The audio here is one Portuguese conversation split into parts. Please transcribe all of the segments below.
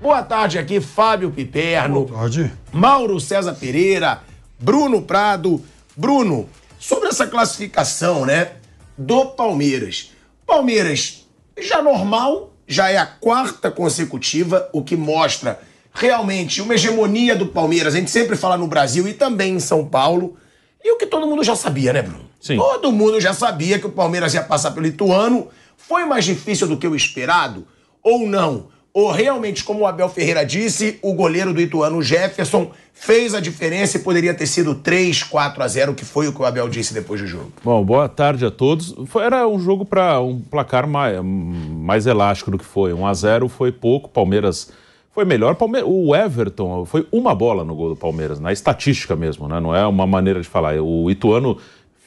Boa tarde aqui, Fábio Piperno. Boa tarde. Mauro César Pereira, Bruno Prado. Bruno, sobre essa classificação, né, do Palmeiras. Palmeiras já normal, já é a quarta consecutiva, o que mostra realmente uma hegemonia do Palmeiras. A gente sempre fala no Brasil e também em São Paulo. E o que todo mundo já sabia, né, Bruno? Sim. Todo mundo já sabia que o Palmeiras ia passar pelo Ituano. Foi mais difícil do que o esperado ou não? ou realmente, como o Abel Ferreira disse, o goleiro do Ituano Jefferson fez a diferença e poderia ter sido 3, 4 a 0, que foi o que o Abel disse depois do jogo. Bom, boa tarde a todos. Foi, era um jogo para um placar mais, mais elástico do que foi. 1 a 0 foi pouco, Palmeiras foi melhor. Palme... O Everton foi uma bola no gol do Palmeiras, na estatística mesmo, né? não é uma maneira de falar. O Ituano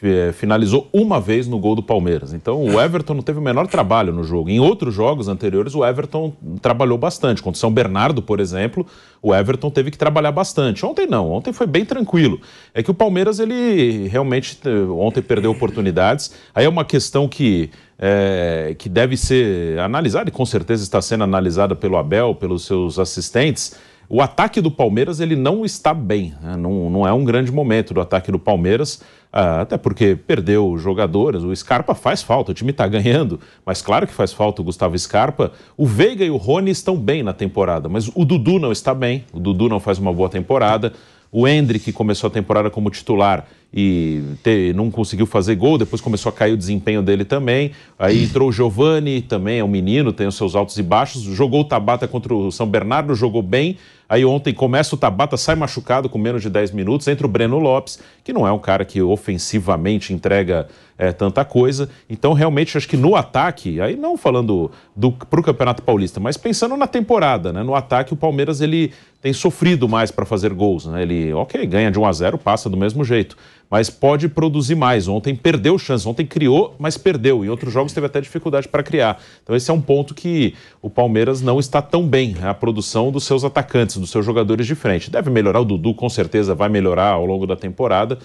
eh, finalizou uma vez no gol do Palmeiras. Então o Everton não teve o menor trabalho no jogo. Em outros jogos anteriores, o Everton trabalhou bastante. Contra o São Bernardo, por exemplo, o Everton teve que trabalhar bastante. Ontem não, ontem foi bem tranquilo. É que o Palmeiras, ele realmente eh, ontem perdeu oportunidades. Aí é uma questão que, é, que deve ser analisada e com certeza está sendo analisada pelo Abel, pelos seus assistentes o ataque do Palmeiras ele não está bem, né? não, não é um grande momento do ataque do Palmeiras, ah, até porque perdeu jogadores. O Scarpa faz falta, o time está ganhando, mas claro que faz falta o Gustavo Scarpa. O Veiga e o Rony estão bem na temporada, mas o Dudu não está bem, o Dudu não faz uma boa temporada. O Hendrick começou a temporada como titular e te, não conseguiu fazer gol, depois começou a cair o desempenho dele também. Aí entrou o Giovani, também é um menino, tem os seus altos e baixos. Jogou o Tabata contra o São Bernardo, jogou bem, Aí ontem começa o Tabata, sai machucado com menos de 10 minutos, entra o Breno Lopes, que não é um cara que ofensivamente entrega é, tanta coisa. Então, realmente, acho que no ataque, aí não falando do, pro Campeonato Paulista, mas pensando na temporada, né? No ataque, o Palmeiras ele tem sofrido mais para fazer gols, né? Ele, ok, ganha de 1 a 0 passa do mesmo jeito mas pode produzir mais. Ontem perdeu chance, ontem criou, mas perdeu. Em outros jogos teve até dificuldade para criar. Então esse é um ponto que o Palmeiras não está tão bem, né? a produção dos seus atacantes, dos seus jogadores de frente. Deve melhorar o Dudu, com certeza vai melhorar ao longo da temporada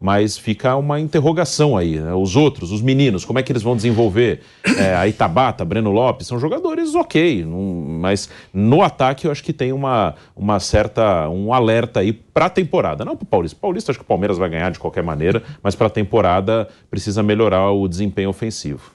mas fica uma interrogação aí. Né? Os outros, os meninos, como é que eles vão desenvolver? É, a Itabata, Breno Lopes, são jogadores ok, não, mas no ataque eu acho que tem uma, uma certa, um alerta aí para a temporada. Não para o Paulista, Paulista acho que o Palmeiras vai ganhar de qualquer maneira, mas para a temporada precisa melhorar o desempenho ofensivo.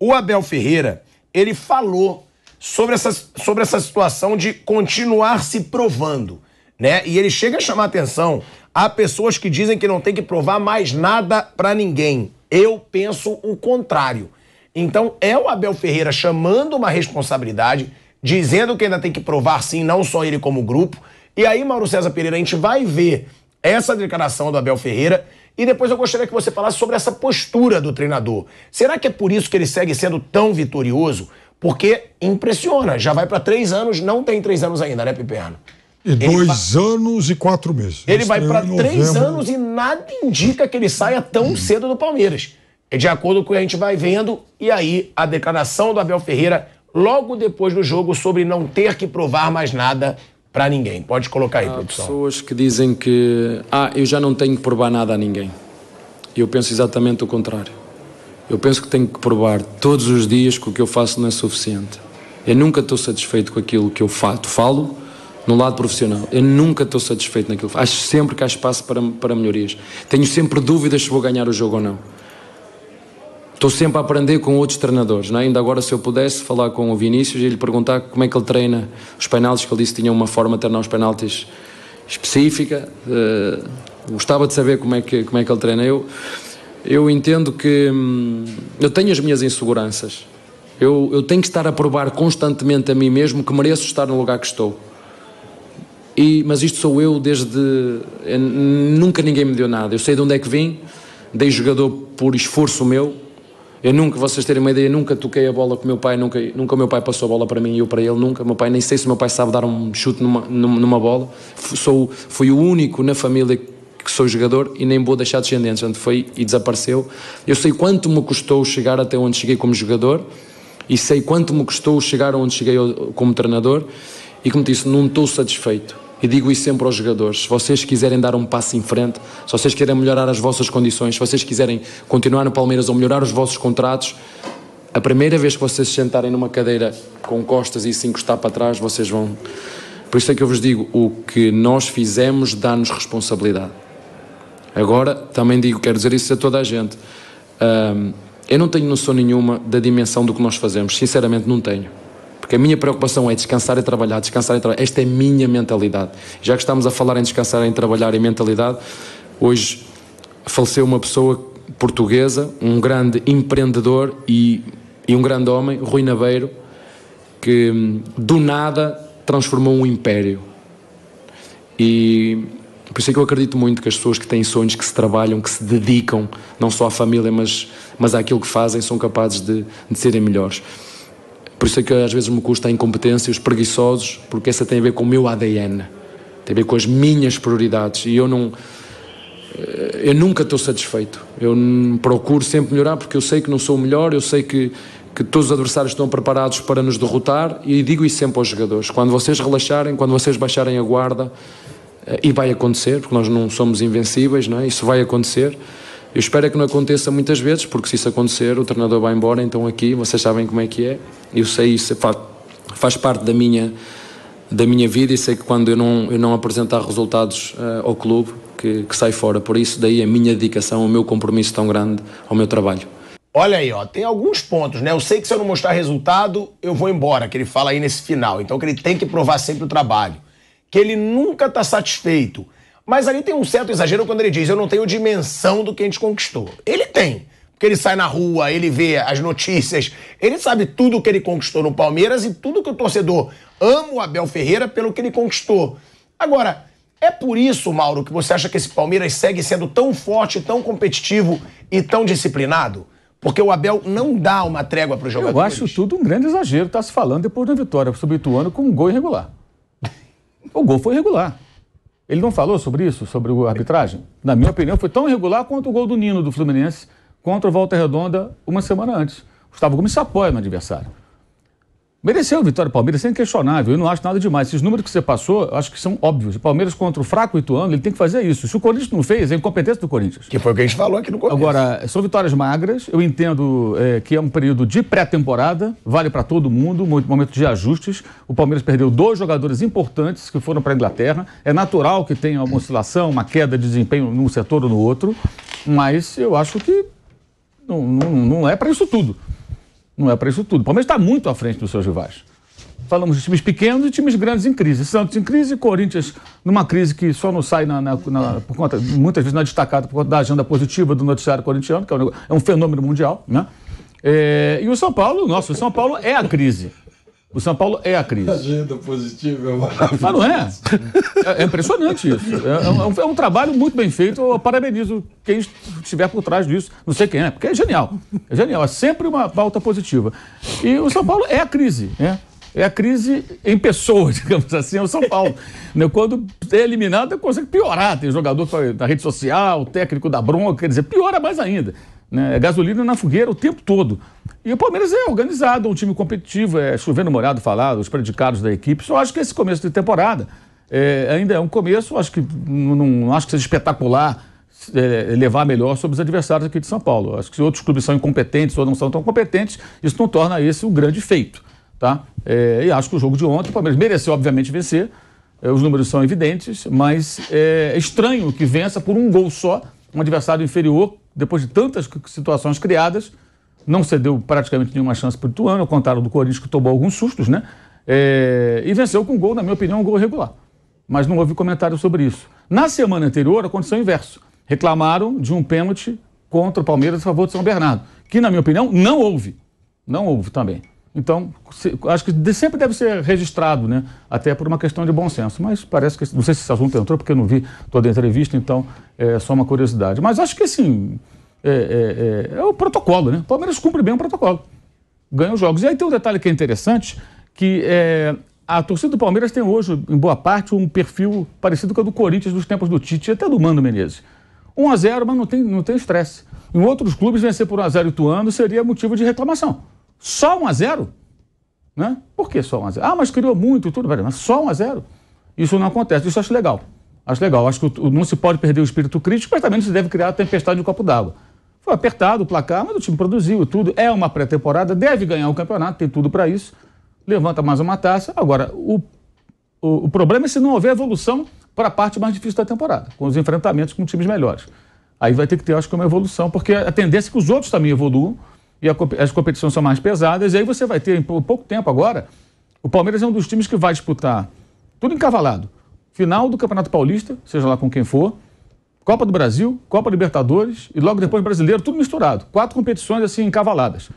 O Abel Ferreira, ele falou sobre essa, sobre essa situação de continuar se provando né? E ele chega a chamar atenção. Há pessoas que dizem que não tem que provar mais nada para ninguém. Eu penso o contrário. Então é o Abel Ferreira chamando uma responsabilidade, dizendo que ainda tem que provar sim, não só ele como grupo. E aí, Mauro César Pereira, a gente vai ver essa declaração do Abel Ferreira e depois eu gostaria que você falasse sobre essa postura do treinador. Será que é por isso que ele segue sendo tão vitorioso? Porque impressiona, já vai para três anos, não tem três anos ainda, né, Piperno? E dois vai... anos e quatro meses. Ele, vai para três anos e nada indica que ele saia tão hum. cedo do Palmeiras. É De acordo com o que a gente vai vendo, e aí a declaração do Abel Ferreira logo depois do jogo sobre não ter que provar mais nada para ninguém. Pode colocar aí, Há produção. pessoas que dizem que, ah, eu já não tenho que provar nada a ninguém. Eu penso exatamente o contrário. Eu penso que tenho que provar todos os dias que o que eu faço não é suficiente. Eu nunca estou satisfeito com aquilo que eu falo no lado profissional. Eu nunca estou satisfeito naquilo. Acho sempre que há espaço para, para melhorias. Tenho sempre dúvidas se vou ganhar o jogo ou não. Estou sempre a aprender com outros treinadores. Não é? Ainda agora, se eu pudesse falar com o Vinícius e lhe perguntar como é que ele treina os penaltis, que ele disse que tinha uma forma de treinar os penaltis específica. Uh, gostava de saber como é que, como é que ele treina. Eu, eu entendo que. Hum, eu tenho as minhas inseguranças. Eu, eu tenho que estar a provar constantemente a mim mesmo que mereço estar no lugar que estou. E, mas isto sou eu desde. Eh, nunca ninguém me deu nada. Eu sei de onde é que vim, dei jogador por esforço meu. Eu nunca, vocês terem uma ideia, nunca toquei a bola com o meu pai, nunca, nunca o meu pai passou a bola para mim e eu para ele, nunca. meu pai, nem sei se o meu pai sabe dar um chute numa, numa bola. Sou, fui o único na família que sou jogador e nem vou deixar descendentes. Portanto, foi e desapareceu. Eu sei quanto me custou chegar até onde cheguei como jogador e sei quanto me custou chegar onde cheguei como treinador e, como disse, não estou satisfeito e digo isso sempre aos jogadores: se vocês quiserem dar um passo em frente, se vocês querem melhorar as vossas condições, se vocês quiserem continuar no Palmeiras ou melhorar os vossos contratos, a primeira vez que vocês se sentarem numa cadeira com costas e se encostar para trás, vocês vão. Por isso é que eu vos digo: o que nós fizemos dá-nos responsabilidade. Agora, também digo, quero dizer isso a toda a gente. eu não tenho noção nenhuma da dimensão do que nós fazemos, sinceramente, não tenho. Porque a minha preocupação é descansar e trabalhar, descansar e trabalhar. Esta é a minha mentalidade. Já que estamos a falar em descansar, em trabalhar e mentalidade, hoje faleceu uma pessoa portuguesa, um grande empreendedor e, e um grande homem, Rui Nabeiro, que hum, do nada transformou um império. E por isso é que eu acredito muito que as pessoas que têm sonhos, que se trabalham, que se dedicam, não só à família, mas, mas àquilo que fazem, são capazes de, de serem melhores. Por isso é que às vezes me custa a incompetência, os preguiçosos, porque essa tem a ver com o meu ADN, tem a ver com as minhas prioridades e eu não. Eh, eu nunca estou satisfeito. Eu procuro sempre melhorar porque eu sei que não sou o melhor, eu sei que, que todos os adversários estão preparados para nos derrotar e digo isso sempre aos jogadores. Quando vocês relaxarem, quando vocês baixarem a guarda, eh, e vai acontecer, porque nós não somos invencíveis, não é? isso vai acontecer eu espero é que não aconteça muitas vezes, porque se isso acontecer, o treinador vai embora, então aqui, vocês sabem como é que é. Eu sei isso, faz, faz parte da minha da minha vida e sei que quando eu não, eu não apresentar resultados uh, ao clube, que, que sai fora. Por isso, daí a minha dedicação, o meu compromisso tão grande ao meu trabalho. Olha aí, ó, tem alguns pontos, né? Eu sei que se eu não mostrar resultado, eu vou embora, que ele fala aí nesse final. Então que ele tem que provar sempre o trabalho. Que ele nunca está satisfeito mas ali tem um certo exagero quando ele diz: Eu não tenho dimensão do que a gente conquistou. Ele tem. Porque ele sai na rua, ele vê as notícias, ele sabe tudo o que ele conquistou no Palmeiras e tudo que o torcedor ama o Abel Ferreira pelo que ele conquistou. Agora, é por isso, Mauro, que você acha que esse Palmeiras segue sendo tão forte, tão competitivo e tão disciplinado? Porque o Abel não dá uma trégua para os jogadores. Eu acho tudo um grande exagero, está se falando depois da vitória subituando com um gol irregular. O gol foi irregular. Ele não falou sobre isso, sobre a arbitragem? Na minha opinião, foi tão irregular quanto o gol do Nino do Fluminense contra o Volta Redonda uma semana antes. Gustavo Gomes se apoia no adversário. Mereceu a vitória do Palmeiras, é inquestionável. Eu não acho nada demais. Esses números que você passou, acho que são óbvios. O Palmeiras contra o fraco Ituano, ele tem que fazer isso. Se o Corinthians não fez, é incompetência do Corinthians. Que foi o que a gente falou aqui no começo. Agora, são vitórias magras. Eu entendo é, que é um período de pré-temporada, vale para todo mundo, muito momento de ajustes. O Palmeiras perdeu dois jogadores importantes que foram para a Inglaterra. É natural que tenha uma oscilação, uma queda de desempenho num setor ou no outro, mas eu acho que não, não, não é para isso tudo. Não é para isso tudo. O Palmeiras está muito à frente dos seus rivais. Falamos de times pequenos e times grandes em crise. Santos em crise, Corinthians numa crise que só não sai na, na, na, por conta, muitas vezes não é destacada por conta da agenda positiva do noticiário corintiano, que é um, é um fenômeno mundial, né? É, e o São Paulo, nosso o São Paulo é a crise. O São Paulo é a crise. Agenda positiva é maravilhoso. Mas não é. É, é impressionante isso. É, é, é um, é um, trabalho muito bem feito. Eu parabenizo quem estiver por trás disso. Não sei quem é, porque é genial. É genial. É sempre uma pauta positiva. E o São Paulo é a crise, né? É a crise em pessoas, digamos assim, é o São Paulo. Né? Quando é eliminado, consegue piorar. Tem jogador da rede social, técnico da bronca, quer dizer, piora mais ainda. Né? É gasolina na fogueira o tempo todo. E o Palmeiras é organizado, é um time competitivo, é chovendo molhado falado, os predicados da equipe. Só acho que esse começo de temporada é, ainda é um começo, acho que não, não acho que seja espetacular é, levar melhor sobre os adversários aqui de São Paulo. Acho que se outros clubes são incompetentes ou não são tão competentes, isso não torna esse um grande feito. Tá? É, e acho que o jogo de ontem, o Palmeiras mereceu, obviamente, vencer. É, os números são evidentes, mas é estranho que vença por um gol só um adversário inferior, depois de tantas situações criadas, não cedeu praticamente nenhuma chance para o Ituano, ao contrário do Corinthians, que tomou alguns sustos, né? É, e venceu com um gol, na minha opinião, um gol regular. Mas não houve comentário sobre isso. Na semana anterior, aconteceu o inverso. Reclamaram de um pênalti contra o Palmeiras a favor de São Bernardo, que, na minha opinião, não houve. Não houve também. Então, se, acho que de, sempre deve ser registrado, né? até por uma questão de bom senso. Mas parece que. Não sei se esse assunto entrou, porque eu não vi toda a entrevista, então é só uma curiosidade. Mas acho que assim. É, é, é, é o protocolo, né? O Palmeiras cumpre bem o protocolo. Ganha os jogos. E aí tem um detalhe que é interessante, que é, a torcida do Palmeiras tem hoje, em boa parte, um perfil parecido com o do Corinthians dos tempos do Tite, até do Mano Menezes. 1 a 0 mas não tem estresse. Não tem em outros clubes, vencer por 1x0 Tuano seria motivo de reclamação. Só 1 a 0? Né? Por que só 1 a 0? Ah, mas criou muito e tudo, mas só 1 a 0? Isso não acontece, isso eu acho legal. Acho legal, acho que não se pode perder o espírito crítico, mas também não se deve criar a tempestade de um copo d'água. Foi apertado o placar, mas o time produziu tudo. É uma pré-temporada, deve ganhar o campeonato, tem tudo para isso. Levanta mais uma taça. Agora, o, o, o problema é se não houver evolução para a parte mais difícil da temporada, com os enfrentamentos com times melhores. Aí vai ter que ter, acho que, uma evolução, porque a tendência é que os outros também evoluam e a, as competições são mais pesadas, e aí você vai ter, em pouco tempo agora, o Palmeiras é um dos times que vai disputar tudo encavalado. Final do Campeonato Paulista, seja lá com quem for, Copa do Brasil, Copa Libertadores e logo depois Brasileiro, tudo misturado. Quatro competições assim encavaladas.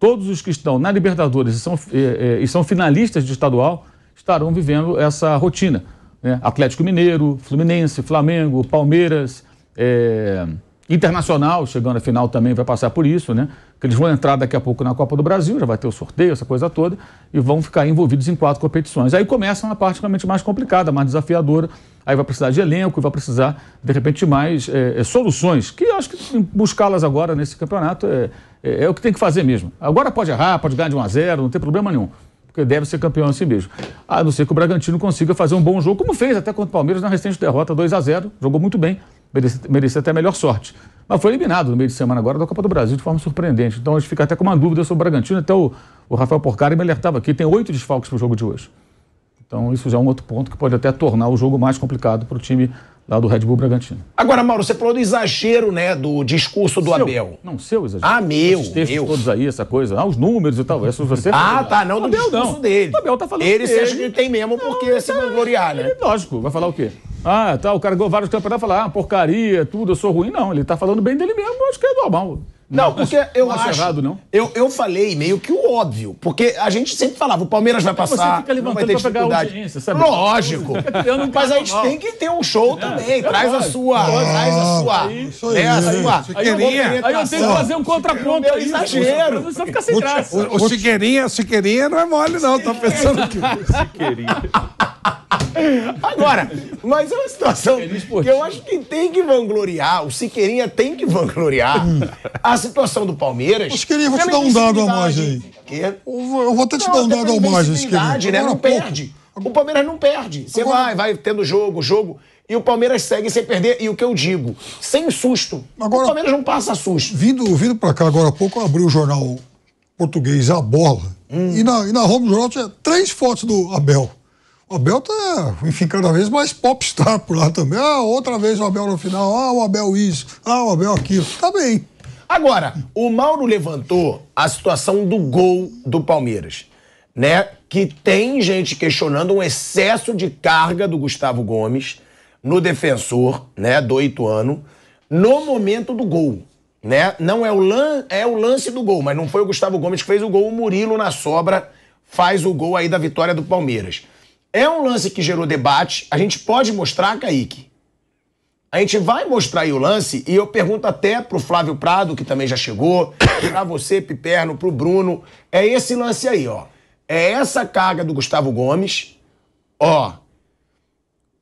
Todos os que estão na Libertadores e são, e, e são finalistas de estadual estarão vivendo essa rotina. Né? Atlético Mineiro, Fluminense, Flamengo, Palmeiras, eh, Internacional, chegando à final, também vai passar por isso, né? Que eles vão entrar daqui a pouco na Copa do Brasil, já vai ter o sorteio, essa coisa toda, e vão ficar envolvidos em quatro competições. Aí começa uma parte realmente mais complicada, mais desafiadora. Aí vai precisar de elenco, vai precisar, de repente, mais é, soluções, que acho que buscá-las agora nesse campeonato é, é, é, o que tem que fazer mesmo. Agora pode errar, pode ganhar de 1 a 0 não tem problema nenhum, porque deve ser campeão assim mesmo. A não ser que o Bragantino consiga fazer um bom jogo, como fez até contra o Palmeiras na recente derrota 2 a 0 jogou muito bem merecia, merecia até melhor sorte. Mas foi eliminado no meio de semana agora da Copa do Brasil de forma surpreendente. Então a gente fica até com uma dúvida sobre o Bragantino. Até o, o Rafael Porcari me alertava aqui: tem oito desfalques para o jogo de hoje. Então isso já é um outro ponto que pode até tornar o jogo mais complicado para o time lá do Red Bull Bragantino. Agora, Mauro, você falou do exagero, né, do discurso do seu. Abel. Não, seu exagero. Ah, meu, Os textos meu. todos aí, essa coisa, ah, os números e tal, isso você... Ah, tá, não do Abel, discurso não. dele. O Abel tá falando Ele se acha que tem mesmo porque não, se tá vangloriar, é, né? Lógico, vai falar o quê? Ah, tá, o cara ganhou vários campeonatos e fala, ah, porcaria, tudo, eu sou ruim. Não, ele tá falando bem dele mesmo, acho que é normal. Não, porque eu não acho. Errado, não. Eu, eu falei meio que o óbvio. Porque a gente sempre falava, o Palmeiras vai passar. Você fica levantando vai ter pra pegar audiência, sabe? Lógico. mas a gente tem que ter um show também. É, traz, a sua, traz a sua. Traz a sua. É né, a sua. Aí, aí eu tenho que fazer um contraponto. É exagero. Só fica sem graça. O, o, o, Chiqueirinha, Chiqueirinha não é mole, não. Tô pensando que. Chiqueirinha. Agora, mas é uma situação é que eu acho que tem que vangloriar, o Siqueirinha tem que vangloriar hum. a situação do Palmeiras. Siqueirinha, vou te dar um dado a mais aí. Eu vou até te dar um dado a mais, Siqueirinha. Né? Não perde. O Palmeiras não perde. Você Agora... vai, vai tendo jogo, jogo. E o Palmeiras segue sem perder. E o que eu digo, sem susto. Agora, o Palmeiras não passa susto. Vindo, vindo para cá agora há pouco, eu abri o jornal português A Bola. Hum. E, na, e na home do jornal tinha três fotos do Abel. O Abel tá ficando cada vez mais popstar por lá também. Ah, outra vez o Abel no final, ah, o Abel isso, ah, o Abel aquilo. Tá bem. Agora, o Mauro levantou a situação do gol do Palmeiras, né? Que tem gente questionando um excesso de carga do Gustavo Gomes no defensor, né, do Ituano, no momento do gol, né? Não é o, lan é o lance do gol, mas não foi o Gustavo Gomes que fez o gol, o Murilo na sobra faz o gol aí da vitória do Palmeiras. É um lance que gerou debate. A gente pode mostrar, Kaique. A gente vai mostrar aí o lance e eu pergunto até pro Flávio Prado, que também já chegou, pra você, Piperno, pro Bruno. É esse lance aí, ó. É essa carga do Gustavo Gomes. Ó.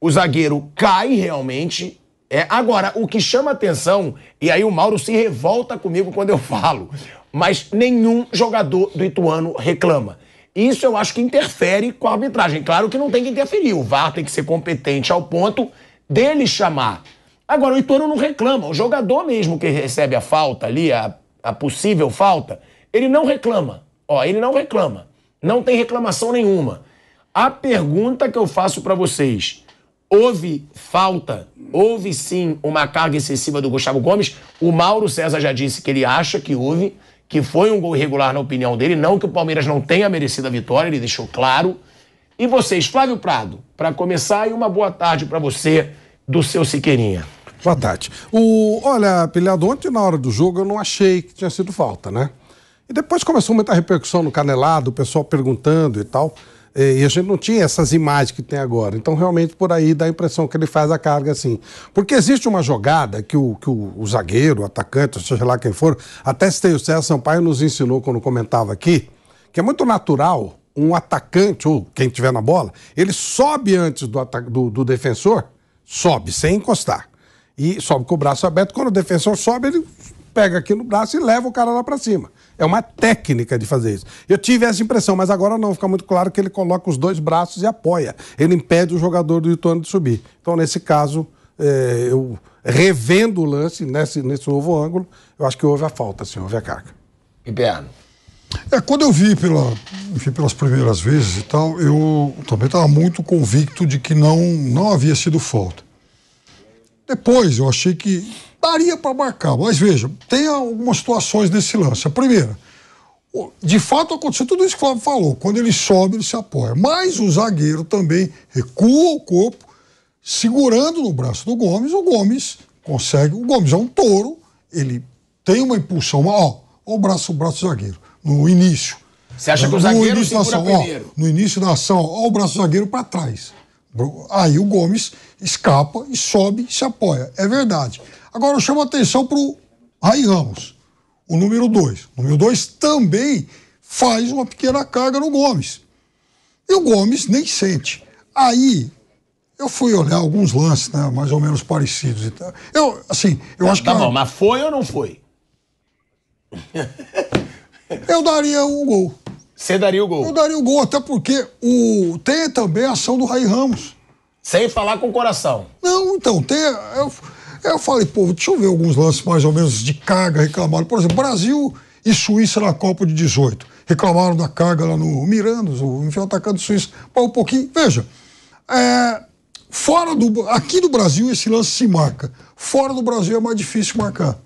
O zagueiro cai realmente. É, agora, o que chama atenção, e aí o Mauro se revolta comigo quando eu falo, mas nenhum jogador do Ituano reclama. Isso eu acho que interfere com a arbitragem. Claro que não tem que interferir. O VAR tem que ser competente ao ponto dele chamar. Agora, o Ituano não reclama. O jogador mesmo que recebe a falta ali, a, a possível falta, ele não reclama. Ó, ele não reclama. Não tem reclamação nenhuma. A pergunta que eu faço para vocês: houve falta? Houve sim uma carga excessiva do Gustavo Gomes? O Mauro César já disse que ele acha que houve que foi um gol irregular na opinião dele, não que o Palmeiras não tenha merecido a vitória, ele deixou claro. E vocês, Flávio Prado, para começar, e uma boa tarde para você do seu Siqueirinha. Boa tarde. O, olha, Pilhado, ontem na hora do jogo eu não achei que tinha sido falta, né? E depois começou muita repercussão no Canelado, o pessoal perguntando e tal. É, e a gente não tinha essas imagens que tem agora. Então, realmente, por aí dá a impressão que ele faz a carga assim. Porque existe uma jogada que o, que o, o zagueiro, o atacante, seja lá quem for, até se tem o César Sampaio nos ensinou quando comentava aqui, que é muito natural um atacante, ou quem tiver na bola, ele sobe antes do, do, do defensor, sobe, sem encostar. E sobe com o braço aberto. Quando o defensor sobe, ele pega aqui no braço e leva o cara lá para cima. É uma técnica de fazer isso. Eu tive essa impressão, mas agora não. Fica muito claro que ele coloca os dois braços e apoia. Ele impede o jogador do Ituano de subir. Então, nesse caso, é, eu revendo o lance nesse, nesse novo ângulo, eu acho que houve a falta, sim, houve a carga. Piperno. É, quando eu vi, pela, enfim, pelas primeiras vezes e tal, eu também estava muito convicto de que não, não havia sido falta. Depois eu achei que daria para marcar, mas veja, tem algumas situações nesse lance. A primeira, de fato aconteceu tudo isso que o Flávio falou. Quando ele sobe, ele se apoia. Mas o zagueiro também recua o corpo, segurando no braço do Gomes. O Gomes consegue. O Gomes é um touro, ele tem uma impulsão. ó, ó o braço, o braço do zagueiro, no início. Você acha que o zagueiro no início da ação, ó, no início da ação, ó, o braço do zagueiro para trás. Aí o Gomes escapa e sobe e se apoia. É verdade. Agora eu chamo a atenção para o Rai Ramos, o número 2. O número 2 também faz uma pequena carga no Gomes. E o Gomes nem sente. Aí eu fui olhar alguns lances, né, mais ou menos parecidos e tal. Eu, assim, eu acho tá que. Tá bom, mas foi ou não foi? eu daria um gol. Você daria o gol? Eu daria o gol, até porque o, tem é também a ação do Raí Ramos. Sem falar com o coração. Não, então, tem. Eu, eu falei, pô, deixa eu ver alguns lances mais ou menos de carga reclamado. Por exemplo, Brasil e Suíça na Copa de 18. Reclamaram da carga lá no Mirandos, o enfim, atacante Suíça Pô, um pouquinho. Veja, é, fora do. Aqui do Brasil esse lance se marca. Fora do Brasil é mais difícil marcar.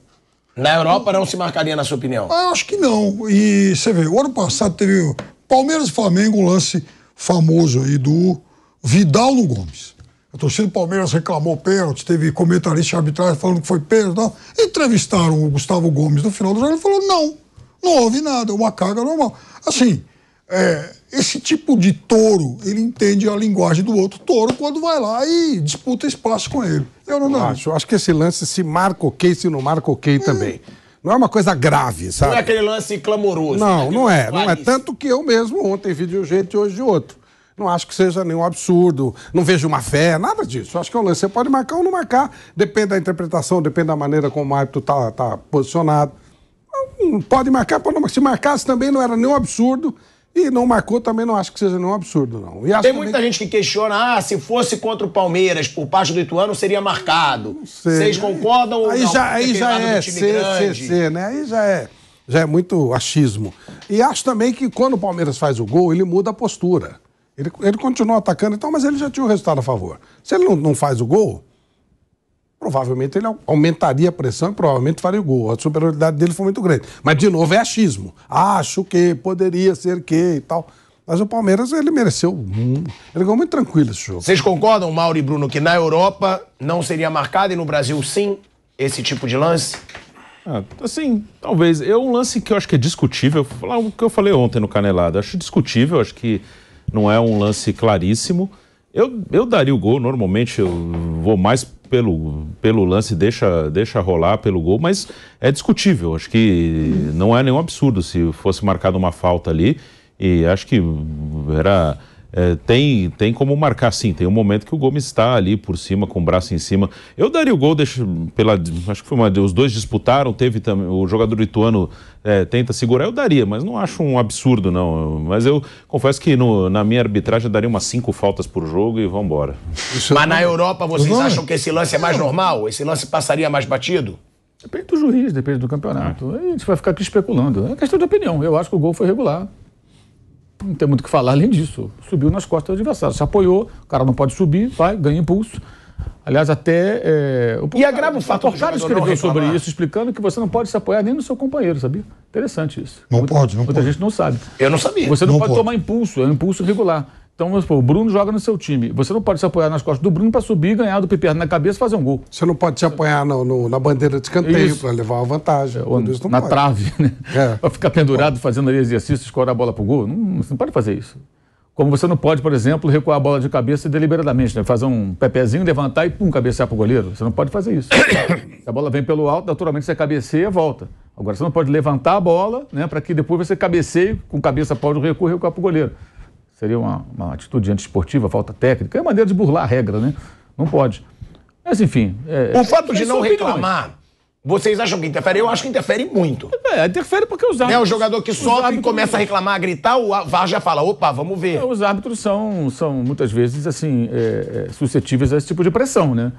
Na Europa não se marcaria, na sua opinião? Eu ah, acho que não. E você vê, o ano passado teve Palmeiras e Flamengo, um lance famoso aí do Vidal no Gomes. A torcida do Palmeiras reclamou pênalti, teve comentarista arbitrário arbitragem falando que foi pênalti e tal. Entrevistaram o Gustavo Gomes no final do jogo e falou: não, não houve nada, uma carga normal. Assim, é, esse tipo de touro, ele entende a linguagem do outro touro quando vai lá e disputa espaço com ele. Eu não, não acho. Eu acho que esse lance se marca ok, se não marca ok hum. também. Não é uma coisa grave, sabe? Não é aquele lance clamoroso. Não, né, não é, é. Não é tanto que eu mesmo ontem vi de um jeito e hoje de outro. Não acho que seja nenhum absurdo, não vejo uma fé, nada disso. Acho que é um lance. Você pode marcar ou não marcar, depende da interpretação, depende da maneira como o árbitro está tá posicionado. pode marcar, pode não, se marcasse também não era nenhum absurdo. E não marcou também não acho que seja nenhum absurdo, não. Tem muita gente que questiona, ah, se fosse contra o Palmeiras por parte do Ituano, seria marcado. Vocês né? concordam aí, ou não? Já, aí já é CCC, né? Aí já é, já é muito achismo. E acho também que quando o Palmeiras faz o gol, ele muda a postura. Ele, ele continua atacando, então, mas ele já tinha o resultado a favor. Se ele não, não faz o gol, provavelmente ele aumentaria a pressão e provavelmente faria o gol. A superioridade dele foi muito grande. Mas, de novo, é achismo. Acho que, poderia ser que e tal. Mas o Palmeiras, ele mereceu. Ele ganhou muito tranquilo esse jogo. Vocês concordam, Mauro e Bruno, que na Europa não seria marcado e no Brasil sim esse tipo de lance? Ah, assim, talvez. É um lance que eu acho que é discutível. falar o que eu falei ontem no Canelada. Acho discutível, acho que não é um lance claríssimo. Eu, eu daria o gol, normalmente eu vou mais pelo, pelo lance, deixa, deixa rolar pelo gol, mas é discutível. Acho que não é nenhum absurdo se fosse marcado uma falta ali. E acho que era é, tem, tem como marcar sim, tem um momento que o Gomes está ali por cima, com o braço em cima. Eu daria o gol, deixa, pela, acho que foi uma, os dois disputaram, teve também, o jogador ituano é, tenta segurar, eu daria, mas não acho um absurdo não. Mas eu confesso que no, na minha arbitragem eu daria umas cinco faltas por jogo e vambora. embora. Mas na é. Europa vocês não. acham que esse lance é mais normal? Esse lance passaria mais batido? Depende do juiz, depende do campeonato. É. A gente vai ficar aqui especulando. É questão de opinião. Eu acho que o gol foi regular não tem muito o que falar além disso. Subiu nas costas do adversário. Se apoiou, o cara não pode subir, vai, ganha impulso. Aliás, até. É, o e agrava o fato. O Porcaro escreveu sobre isso, explicando que você não pode se apoiar nem no seu companheiro, sabia? Interessante isso. Não muita, pode, não muita pode. Muita gente não sabe. Eu não sabia. Você não, não pode, pode, tomar impulso, é um impulso regular. Então, vamos supor, o Bruno joga no seu time. Você não pode se apoiar nas costas do Bruno para subir, ganhar do Piperno na cabeça e fazer um gol. Você não pode se apoiar no, no, na bandeira de escanteio para levar uma vantagem. É, ou, na pode. trave, né? É. Para ficar pendurado fazendo ali exercício, escorar a bola para o gol. Não, você não pode fazer isso. Como você não pode, por exemplo, recuar a bola de cabeça deliberadamente, né? fazer um pepezinho, levantar e pum, cabecear para o goleiro. Você não pode fazer isso. se a bola vem pelo alto, naturalmente você cabeceia volta. Agora você não pode levantar a bola né, para que depois você cabeceie com cabeça pode de recuar para o goleiro seria uma, uma atitude antiesportiva, falta técnica, é maneira de burlar a regra, né? Não pode. Mas, enfim. É, o fato de não reclamar, vocês acham que interfere? Eu acho que interfere muito. É, interfere porque os né, árbitros. É o jogador que sofre e começa a reclamar, a gritar, o VAR já fala: opa, vamos ver. É, os árbitros são, são muitas vezes, assim, é, é, suscetíveis a esse tipo de pressão, né?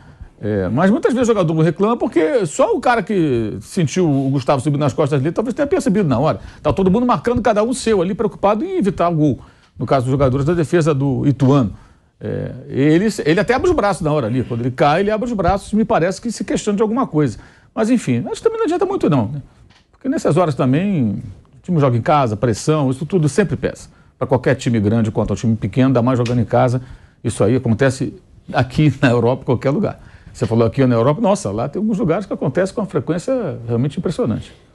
É, mas muitas vezes o jogador não reclama porque só o cara que sentiu o Gustavo subindo nas costas dele talvez tenha percebido na hora. Tá todo mundo marcando cada um seu ali, preocupado em evitar o gol no caso dos jogadores da defesa do Ituano. É, ele, ele até abre os braços na hora ali. Quando ele cai, ele abre os braços, me parece que se questiona de alguma coisa. Mas enfim, acho que também não adianta muito, não. Né? Porque nessas horas também, o time joga em casa, pressão, isso tudo sempre pesa. Para qualquer time grande quanto ao time pequeno, dá mais jogando em casa, isso aí acontece aqui na Europa, em qualquer lugar. Você falou aqui na Europa, nossa, lá tem alguns lugares que acontece com uma frequência realmente impressionante.